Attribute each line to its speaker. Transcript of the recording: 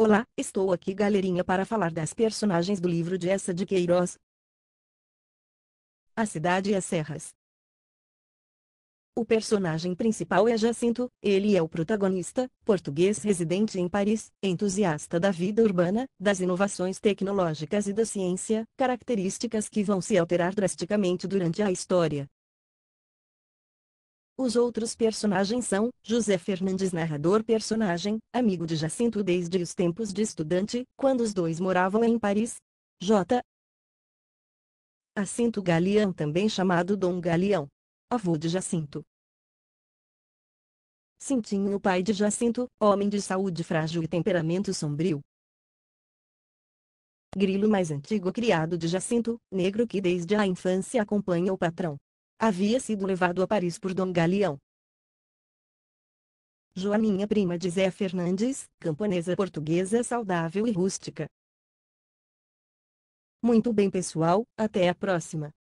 Speaker 1: Olá, estou aqui galerinha para falar das personagens do livro de Essa de Queiroz. A Cidade e as Serras. O personagem principal é Jacinto, ele é o protagonista, português residente em Paris, entusiasta da vida urbana, das inovações tecnológicas e da ciência, características que vão se alterar drasticamente durante a história. Os outros personagens são, José Fernandes narrador personagem, amigo de Jacinto desde os tempos de estudante, quando os dois moravam em Paris. J. Jacinto Galeão também chamado Dom Galeão. Avô de Jacinto. Cintinho o pai de Jacinto, homem de saúde frágil e temperamento sombrio. Grilo mais antigo criado de Jacinto, negro que desde a infância acompanha o patrão havia sido levado a Paris por Dom Galeão. Joaninha prima de Zé Fernandes, camponesa portuguesa
Speaker 2: saudável e rústica. Muito bem pessoal, até a próxima.